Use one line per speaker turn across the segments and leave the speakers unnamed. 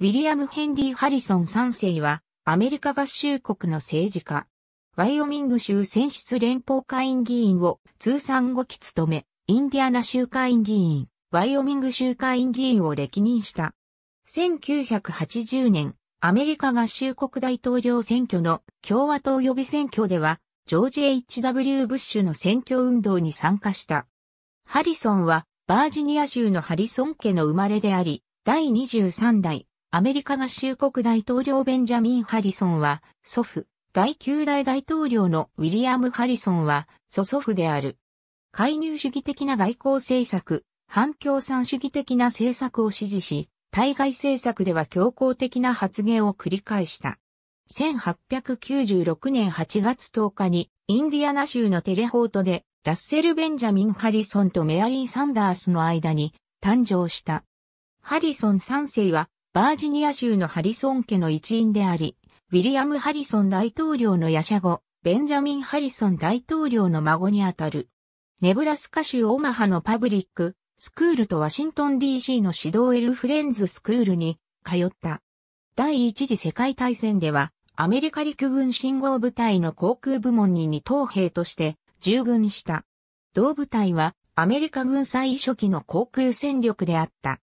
ウィリアム・ヘンリー・ハリソン3世は、アメリカ合衆国の政治家。ワイオミング州選出連邦会議員を通算5期務め、インディアナ州会議員、ワイオミング州会議員を歴任した。1980年、アメリカ合衆国大統領選挙の共和党予備選挙では、ジョージ・ H.W. ブッシュの選挙運動に参加した。ハリソンは、バージニア州のハリソン家の生まれであり、第23代アメリカ合衆国大統領ベンジャミン・ハリソンは、祖父、第9代大統領のウィリアム・ハリソンは、祖祖父である。介入主義的な外交政策、反共産主義的な政策を支持し、対外政策では強硬的な発言を繰り返した。1896年8月10日に、インディアナ州のテレホートで、ラッセル・ベンジャミン・ハリソンとメアリー・サンダースの間に誕生した。ハリソン3世はバージニア州のハリソン家の一員であり、ウィリアム・ハリソン大統領の夜叉後、ベンジャミン・ハリソン大統領の孫にあたる。ネブラスカ州オマハのパブリック、スクールとワシントン DC の指導エル・フレンズスクールに通った。第一次世界大戦では、アメリカ陸軍信号部隊の航空部門に二等兵として従軍した。同部隊はアメリカ軍最初期の航空戦力であった。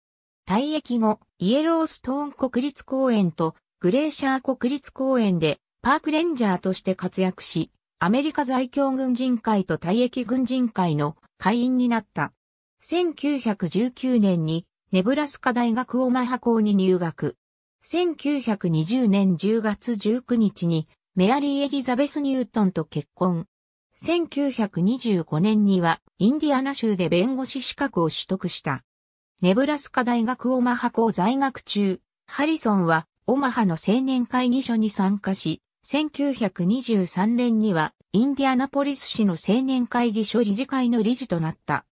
退役後、イエローストーン国立公園とグレーシャー国立公園でパークレンジャーとして活躍し、アメリカ在京軍人会と退役軍人会の会員になった。1919年にネブラスカ大学オマハ校に入学。1920年10月19日にメアリー・エリザベス・ニュートンと結婚。1925年にはインディアナ州で弁護士資格を取得した。ネブラスカ大学オマハ校在学中、ハリソンはオマハの青年会議所に参加し、1923年にはインディアナポリス市の青年会議所理事会の理事となった。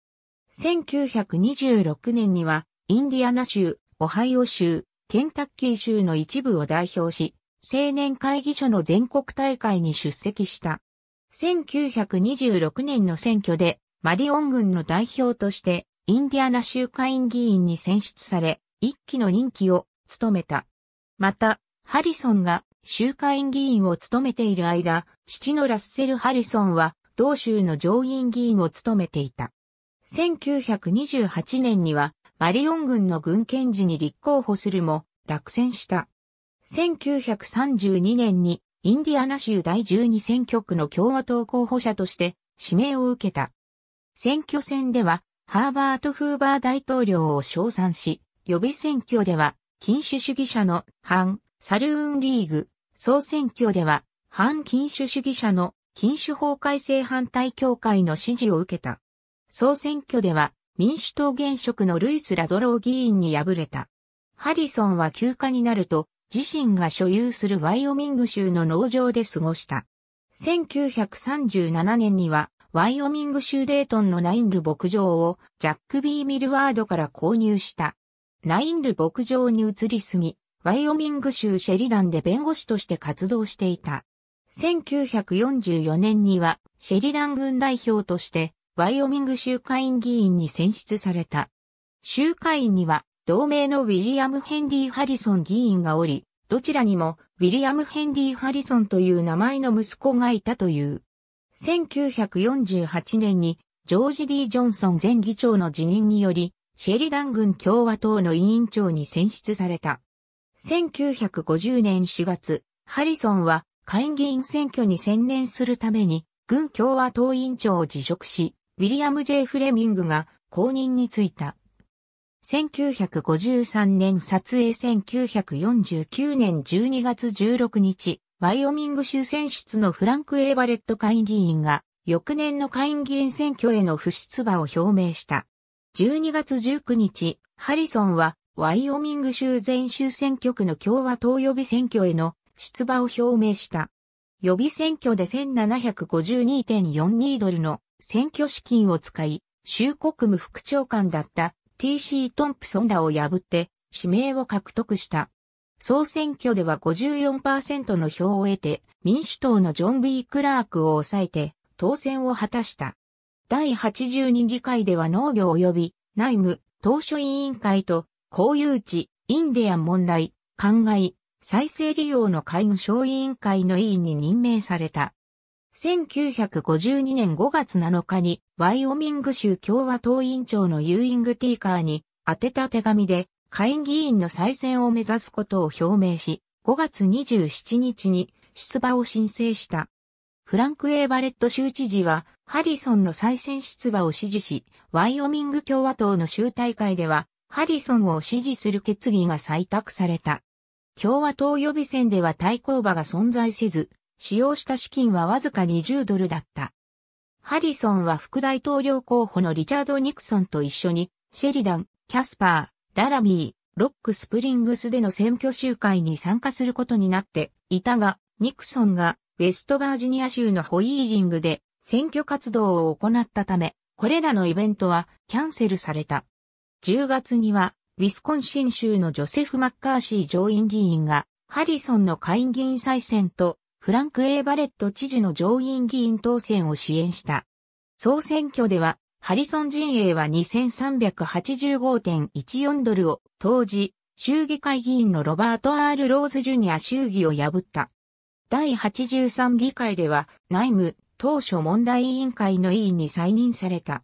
1926年にはインディアナ州、オハイオ州、ケンタッキー州の一部を代表し、青年会議所の全国大会に出席した。1926年の選挙でマリオン軍の代表としてインディアナ州会議員に選出され、一期の任期を務めた。また、ハリソンが州会議員を務めている間、父のラッセル・ハリソンは同州の上院議員を務めていた。1928年にはマリオン軍の軍検事に立候補するも落選した。1932年にインディアナ州第12選挙区の共和党候補者として指名を受けた。選挙戦ではハーバート・フーバー大統領を称賛し、予備選挙では、禁酒主義者の反サルーンリーグ、総選挙では、反禁酒主義者の禁酒法改正反対協会の支持を受けた。総選挙では、民主党現職のルイス・ラドロー議員に敗れた。ハリソンは休暇になると、自身が所有するワイオミング州の農場で過ごした。1937年にはワイオミング州デートンのナインル牧場をジャック・ビー・ミルワードから購入した。ナインル牧場に移り住み、ワイオミング州シェリダンで弁護士として活動していた。1944年にはシェリダン軍代表としてワイオミング州会員議員に選出された。州会員には同盟のウィリアム・ヘンリー・ハリソン議員がおり、どちらにもウィリアム・ヘンリー・ハリソンという名前の息子がいたという。1948年にジョージ・ D・ ジョンソン前議長の辞任により、シェリダン軍共和党の委員長に選出された。1950年4月、ハリソンは会議員選挙に専念するために、軍共和党委員長を辞職し、ウィリアム・ J・ フレミングが公認に就いた。1953年撮影1949年12月16日、ワイオミング州選出のフランク・エイバレット会議員が、翌年の会議員選挙への不出馬を表明した。12月19日、ハリソンは、ワイオミング州全州選挙区の共和党予備選挙への出馬を表明した。予備選挙で1752.42ドルの選挙資金を使い、州国務副長官だった TC トンプソンらを破って指名を獲得した。総選挙では54%の票を得て、民主党のジョン・ビー・クラークを抑えて、当選を果たした。第82議会では農業及び内務、当初委員会と、公有地、インディアン問題、灌漑、再生利用の会議小委員会の委員に任命された。1952年5月7日に、ワイオミング州共和党委員長のユーイング・ティーカーに、宛てた手紙で、下院議員の再選を目指すことを表明し、5月27日に出馬を申請した。フランク・エイ・バレット州知事は、ハリソンの再選出馬を支持し、ワイオミング共和党の州大会では、ハリソンを支持する決議が採択された。共和党予備選では対抗馬が存在せず、使用した資金はわずか20ドルだった。ハリソンは副大統領候補のリチャード・ニクソンと一緒に、シェリダン、キャスパー、ララビー、ロックスプリングスでの選挙集会に参加することになっていたが、ニクソンがウェストバージニア州のホイーリングで選挙活動を行ったため、これらのイベントはキャンセルされた。10月には、ウィスコンシン州のジョセフ・マッカーシー上院議員が、ハリソンの下院議員再選と、フランク・エイバレット知事の上院議員当選を支援した。総選挙では、ハリソン陣営は2385.14ドルを当時、衆議会議員のロバート・アール・ローズ・ジュニア衆議を破った。第83議会では内務当初問題委員会の委員に再任された。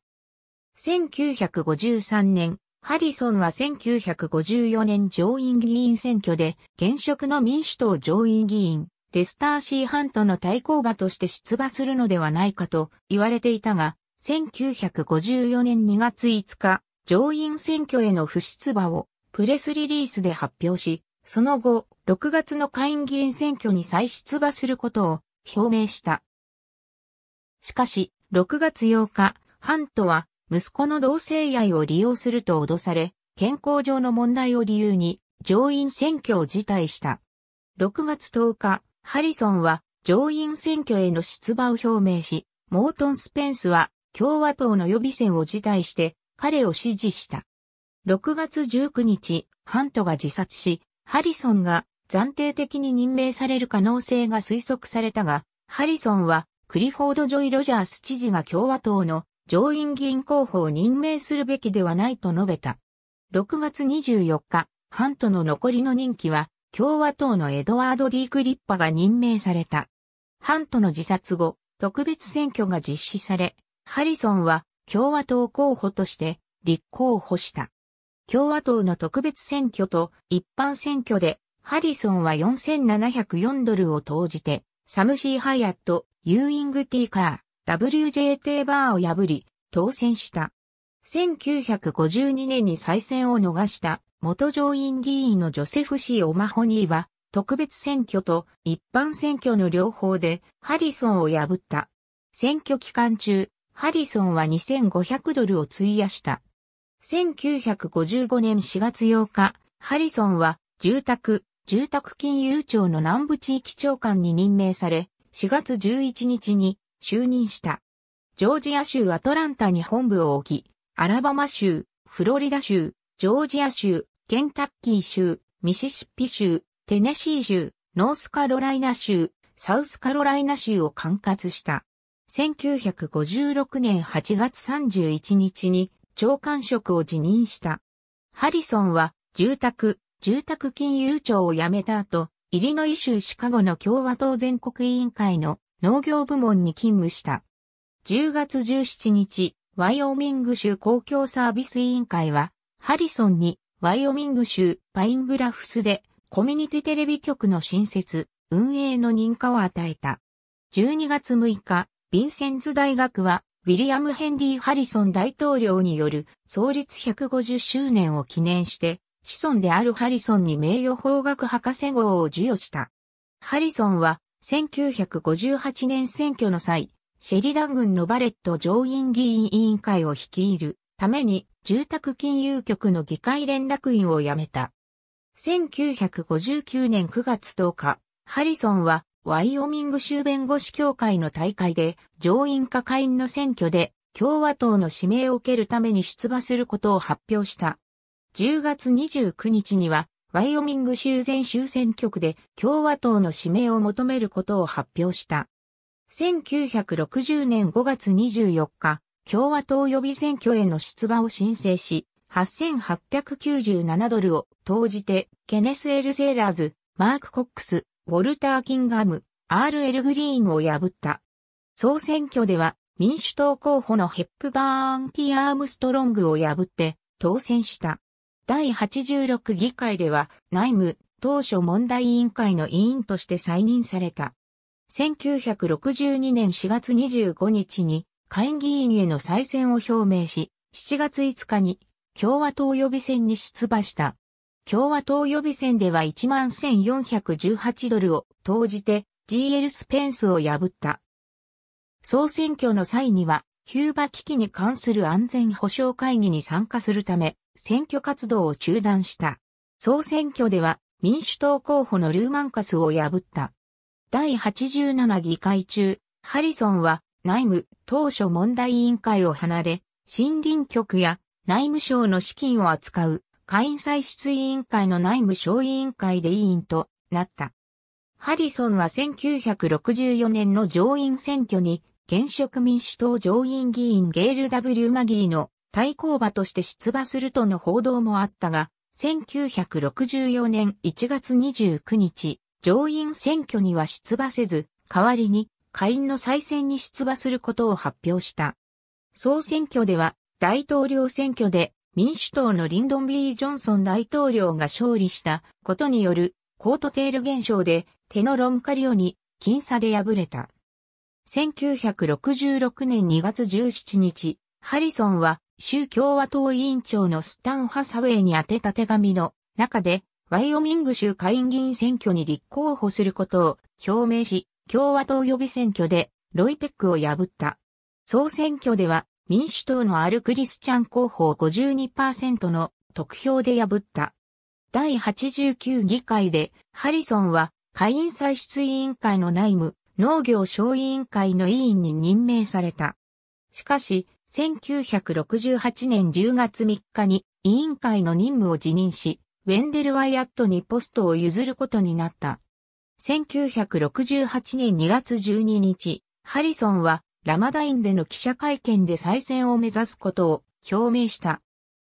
1953年、ハリソンは1954年上院議員選挙で現職の民主党上院議員、レスター・シーハントの対抗馬として出馬するのではないかと言われていたが、1954年2月5日、上院選挙への不出馬をプレスリリースで発表し、その後、6月の下院議員選挙に再出馬することを表明した。しかし、6月8日、ハントは息子の同性愛を利用すると脅され、健康上の問題を理由に上院選挙を辞退した。6月10日、ハリソンは上院選挙への出馬を表明し、モートン・スペンスは共和党の予備選を辞退して彼を支持した。6月19日、ハントが自殺し、ハリソンが暫定的に任命される可能性が推測されたが、ハリソンはクリフォード・ジョイ・ロジャース知事が共和党の上院議員候補を任命するべきではないと述べた。6月24日、ハントの残りの任期は共和党のエドワード・ディークリッパが任命された。ハントの自殺後、特別選挙が実施され、ハリソンは共和党候補として立候補した。共和党の特別選挙と一般選挙でハリソンは4704ドルを投じてサムシー・ハヤット、ユーイング・ティーカー、WJ・ テーバーを破り当選した。1952年に再選を逃した元上院議員のジョセフ・シー・オマホニーは特別選挙と一般選挙の両方でハリソンを破った。選挙期間中、ハリソンは2500ドルを費やした。1955年4月8日、ハリソンは住宅、住宅金融庁の南部地域長官に任命され、4月11日に就任した。ジョージア州アトランタに本部を置き、アラバマ州、フロリダ州、ジョージア州、ケンタッキー州、ミシシッピ州、テネシー州、ノースカロライナ州、サウスカロライナ州を管轄した。1956年8月31日に長官職を辞任した。ハリソンは住宅、住宅金融庁を辞めた後、イリノイ州シカゴの共和党全国委員会の農業部門に勤務した。10月17日、ワイオミング州公共サービス委員会は、ハリソンにワイオミング州パインブラフスでコミュニティテレビ局の新設、運営の認可を与えた。12月6日、ヴィンセンズ大学は、ウィリアム・ヘンリー・ハリソン大統領による創立150周年を記念して、子孫であるハリソンに名誉法学博士号を授与した。ハリソンは、1958年選挙の際、シェリダン軍のバレット上院議員委員会を率いるために住宅金融局の議会連絡員を辞めた。1959年9月10日、ハリソンはワイオミング州弁護士協会の大会で、上院下下院の選挙で、共和党の指名を受けるために出馬することを発表した。10月29日には、ワイオミング州全州選挙区で共和党の指名を求めることを発表した。1960年5月24日、共和党予備選挙への出馬を申請し、8897ドルを投じて、ケネス・エル・セーラーズ、マーク・コックス、ウォルター・キンガム、R.L. グリーンを破った。総選挙では民主党候補のヘップバーン・ティ・アームストロングを破って当選した。第86議会では内務当初問題委員会の委員として再任された。1962年4月25日に下院議員への再選を表明し、7月5日に共和党予備選に出馬した。共和党予備選では11,418ドルを投じて GL スペンスを破った。総選挙の際には、キューバ危機に関する安全保障会議に参加するため、選挙活動を中断した。総選挙では、民主党候補のルーマンカスを破った。第87議会中、ハリソンは内務当初問題委員会を離れ、森林局や内務省の資金を扱う下院歳出委員会の内務省委員会で委員となった。ハリソンは1964年の上院選挙に現職民主党上院議員ゲール・ W・ マギーの対抗馬として出馬するとの報道もあったが、1964年1月29日、上院選挙には出馬せず、代わりに下院の再選に出馬することを発表した。総選挙では大統領選挙で民主党のリンドン・ B・ ジョンソン大統領が勝利したことによるコートテール現象でテノロンカリオに僅差で敗れた。1966年2月17日、ハリソンは州共和党委員長のスタン・ハサウェイに宛てた手紙の中でワイオミング州下院議員選挙に立候補することを表明し、共和党予備選挙でロイペックを破った。総選挙では民主党のアル・クリスチャン候補を52%の得票で破った。第89議会でハリソンは会員歳出委員会の内務農業小委員会の委員に任命された。しかし、1968年10月3日に委員会の任務を辞任し、ウェンデル・ワイアットにポストを譲ることになった。1968年2月12日、ハリソンはラマダインでの記者会見で再選を目指すことを表明した。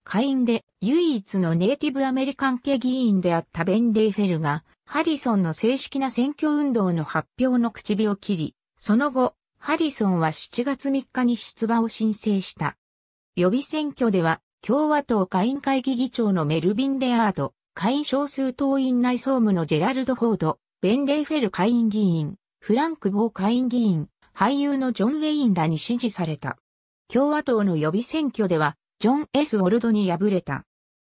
会員で唯一のネイティブアメリカン系議員であったベン・レイフェルが、ハリソンの正式な選挙運動の発表の口火を切り、その後、ハリソンは7月3日に出馬を申請した。予備選挙では、共和党下院会議議長のメルビン・レアード、下院少数党員内総務のジェラルド・フォード、ベン・レイフェル下院議員、フランク・ボー下院議員、俳優のジョン・ウェインらに支持された。共和党の予備選挙では、ジョン・ S・ ウォルドに敗れた。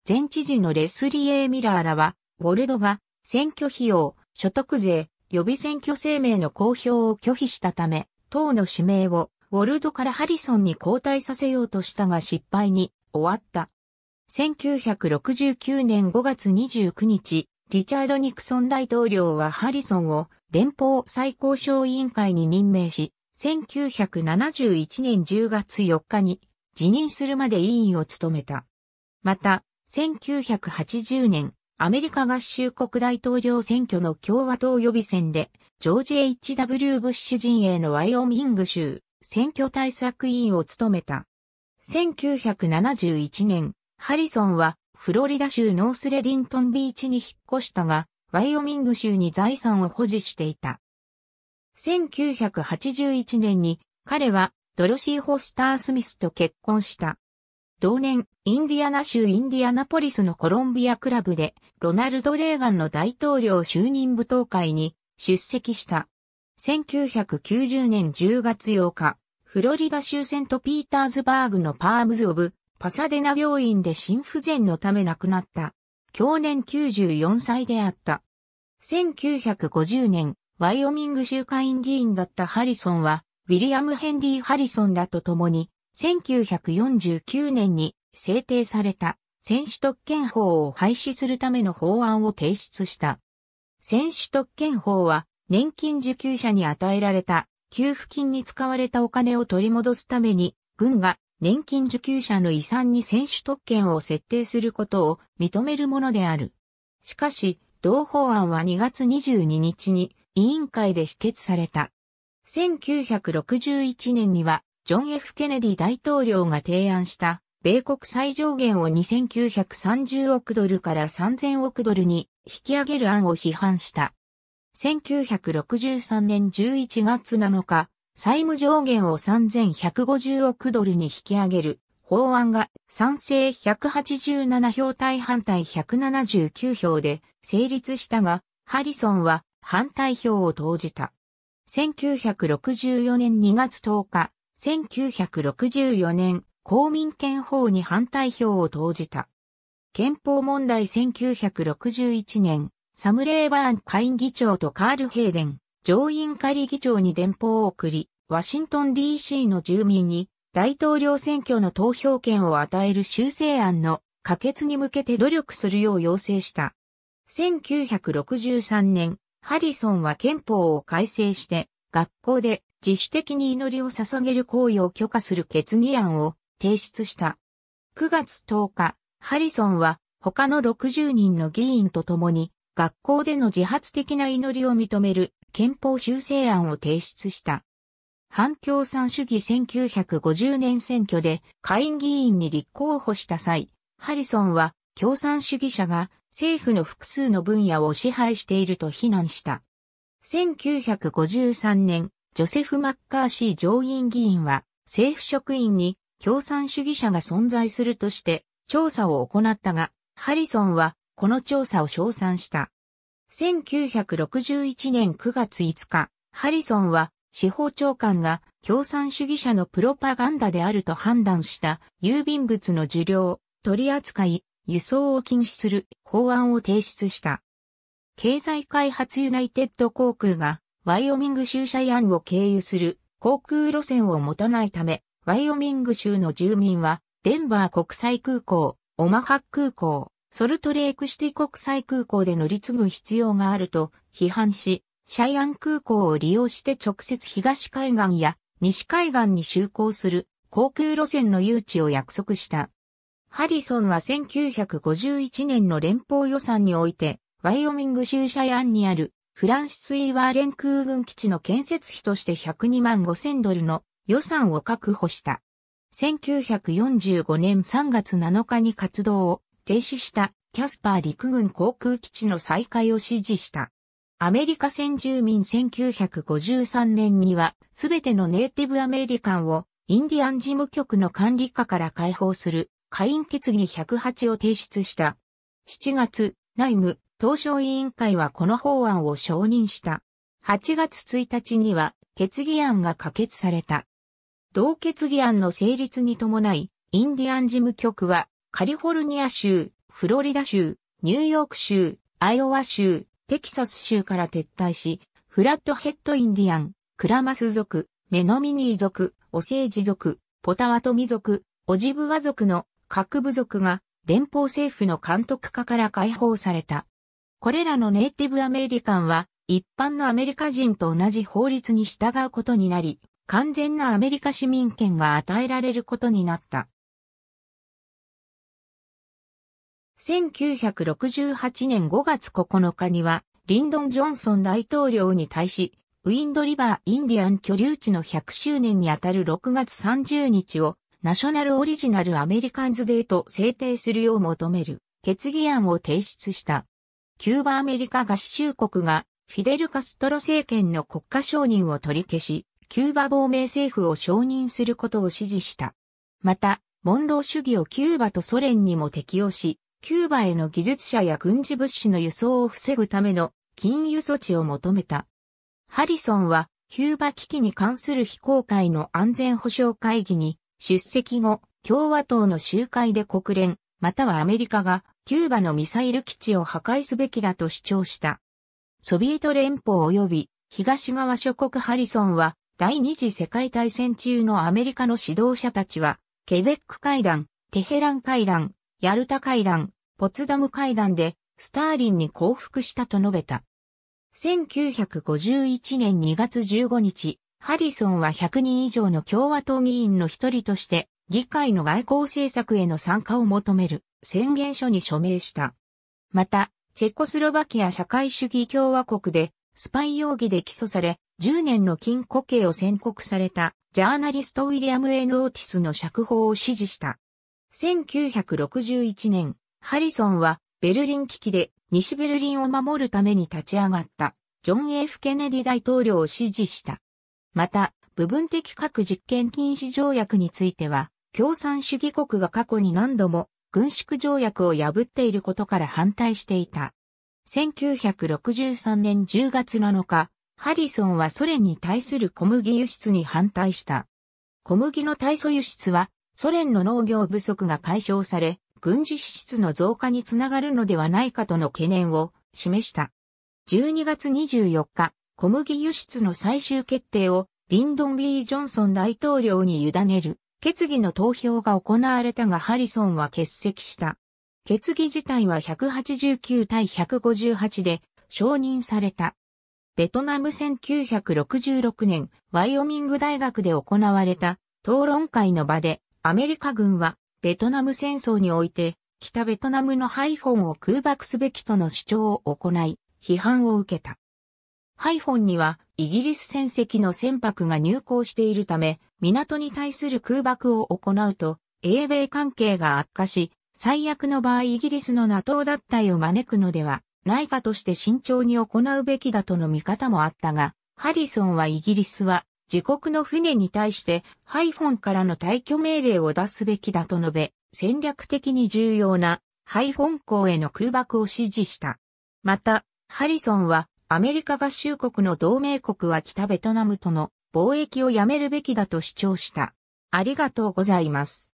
前知事のレスリー・エー・ミラーらは、ウォルドが選挙費用、所得税、予備選挙声明の公表を拒否したため、党の指名をウォルドからハリソンに交代させようとしたが失敗に終わった。1969年5月29日、リチャード・ニクソン大統領はハリソンを連邦最高賞委員会に任命し、1971年10月4日に辞任するまで委員を務めた。また、1980年、アメリカ合衆国大統領選挙の共和党予備選で、ジョージ・ H.W. ブッシュ陣営のワイオミング州選挙対策委員を務めた。1971年、ハリソンはフロリダ州ノースレディントンビーチに引っ越したが、ワイオミング州に財産を保持していた。1981年に彼はドロシー・ホスター・スミスと結婚した。同年、インディアナ州インディアナポリスのコロンビアクラブで、ロナルド・レーガンの大統領就任舞踏会に出席した。1990年10月8日、フロリダ州セントピーターズバーグのパームズ・オブ・パサデナ病院で心不全のため亡くなった。去年94歳であった。1950年、ワイオミング州会員議員だったハリソンは、ウィリアム・ヘンリー・ハリソンらと共に、1949年に制定された選手特権法を廃止するための法案を提出した。選手特権法は、年金受給者に与えられた給付金に使われたお金を取り戻すために、軍が年金受給者の遺産に選手特権を設定することを認めるものである。しかし、同法案は2月22日に委員会で否決された。1961年には、ジョン・ F・ ケネディ大統領が提案した米国最上限を2930億ドルから3000億ドルに引き上げる案を批判した。1963年11月7日、債務上限を3150億ドルに引き上げる法案が賛成187票対反対179票で成立したが、ハリソンは反対票を投じた。1964年2月10日、1964年公民権法に反対票を投じた。憲法問題1961年、サムレーバーン会議長とカール・ヘイデン、上院仮議長に電報を送り、ワシントン DC の住民に大統領選挙の投票権を与える修正案の可決に向けて努力するよう要請した。1963年、ハリソンは憲法を改正して、学校で自主的に祈りを捧げる行為を許可する決議案を提出した。9月10日、ハリソンは他の60人の議員と共に学校での自発的な祈りを認める憲法修正案を提出した。反共産主義1950年選挙で下院議員に立候補した際、ハリソンは共産主義者が政府の複数の分野を支配していると非難した。1953年、ジョセフ・マッカーシー上院議員は政府職員に共産主義者が存在するとして調査を行ったが、ハリソンはこの調査を称賛した。1961年9月5日、ハリソンは司法長官が共産主義者のプロパガンダであると判断した郵便物の受領、取り扱い、輸送を禁止する法案を提出した。経済開発ユナイテッド航空がワイオミング州シャイアンを経由する航空路線を持たないため、ワイオミング州の住民はデンバー国際空港、オマハ空港、ソルトレークシティ国際空港で乗り継ぐ必要があると批判し、シャイアン空港を利用して直接東海岸や西海岸に就航する航空路線の誘致を約束した。ハリソンは1951年の連邦予算において、ワイオミング州シャイアンにあるフランシス・イワーレン空軍基地の建設費として102万5千ドルの予算を確保した。1945年3月7日に活動を停止したキャスパー陸軍航空基地の再開を指示した。アメリカ先住民1953年には、すべてのネイティブアメリカンをインディアン事務局の管理下から解放する会員決議108を提出した。7月、内務、東証委員会はこの法案を承認した。8月1日には決議案が可決された。同決議案の成立に伴い、インディアン事務局はカリフォルニア州、フロリダ州、ニューヨーク州、アイオワ州、テキサス州から撤退し、フラットヘッドインディアン、クラマス族、メノミニー族、オセージ族、ポタワトミ族、オジブワ族の各部族が連邦政府の監督下から解放された。これらのネイティブアメリカンは一般のアメリカ人と同じ法律に従うことになり、完全なアメリカ市民権が与えられることになった。1968年5月9日には、リンドン・ジョンソン大統領に対し、ウィンドリバー・インディアン居留地の100周年にあたる6月30日を、ナショナルオリジナルアメリカンズデーと制定するよう求める決議案を提出した。キューバアメリカ合衆国がフィデル・カストロ政権の国家承認を取り消し、キューバ亡命政府を承認することを指示した。また、モンロー主義をキューバとソ連にも適用し、キューバへの技術者や軍事物資の輸送を防ぐための禁輸措置を求めた。ハリソンは、キューバ危機に関する非公開の安全保障会議に出席後、共和党の集会で国連、またはアメリカが、キューバのミサイル基地を破壊すべきだと主張した。ソビエト連邦及び東側諸国ハリソンは、第二次世界大戦中のアメリカの指導者たちは、ケベック会談、テヘラン会談、ヤルタ会談、ポツダム会談で、スターリンに降伏したと述べた。1951年2月15日、ハリソンは100人以上の共和党議員の一人として、議会の外交政策への参加を求める宣言書に署名した。また、チェコスロバキア社会主義共和国で、スパイ容疑で起訴され、10年の禁錮刑を宣告された、ジャーナリストウィリアム・エン・オーティスの釈放を支持した。1961年、ハリソンはベルリン危機で西ベルリンを守るために立ち上がったジョン・ F・ ケネディ大統領を支持した。また、部分的核実験禁止条約については、共産主義国が過去に何度も軍縮条約を破っていることから反対していた。1963年10月7日、ハリソンはソ連に対する小麦輸出に反対した。小麦の対素輸出はソ連の農業不足が解消され、軍事支出の増加につながるのではないかとの懸念を示した。12月24日、小麦輸出の最終決定をリンドン・ B・ ジョンソン大統領に委ねる決議の投票が行われたがハリソンは欠席した。決議自体は189対158で承認された。ベトナム1966年、ワイオミング大学で行われた討論会の場でアメリカ軍は、ベトナム戦争において、北ベトナムのハイフォンを空爆すべきとの主張を行い、批判を受けた。ハイフォンには、イギリス船籍の船舶が入港しているため、港に対する空爆を行うと、英米関係が悪化し、最悪の場合イギリスの NATO 脱退を招くのではないかとして慎重に行うべきだとの見方もあったが、ハリソンはイギリスは自国の船に対してハイフォンからの退去命令を出すべきだと述べ、戦略的に重要なハイフォン港への空爆を指示した。また、ハリソンはアメリカ合衆国の同盟国は北ベトナムとの貿易をやめるべきだと主張した。ありがとうございます。